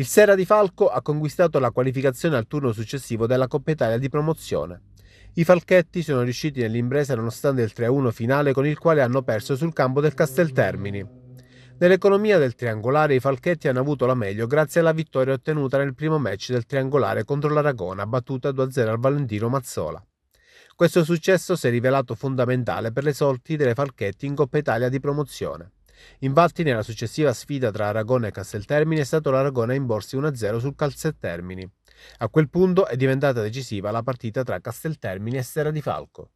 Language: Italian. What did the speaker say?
Il Sera di Falco ha conquistato la qualificazione al turno successivo della Coppa Italia di promozione. I falchetti sono riusciti nell'impresa nonostante il 3-1 finale con il quale hanno perso sul campo del Casteltermini. Nell'economia del triangolare i falchetti hanno avuto la meglio grazie alla vittoria ottenuta nel primo match del triangolare contro l'Aragona, battuta 2-0 al Valentino Mazzola. Questo successo si è rivelato fondamentale per le sorti delle falchetti in Coppa Italia di promozione. Infatti nella successiva sfida tra Aragona e Casteltermini è stato l'Aragona a imporsi 1-0 sul Calzettermini. A quel punto è diventata decisiva la partita tra Casteltermini e Sera di Falco.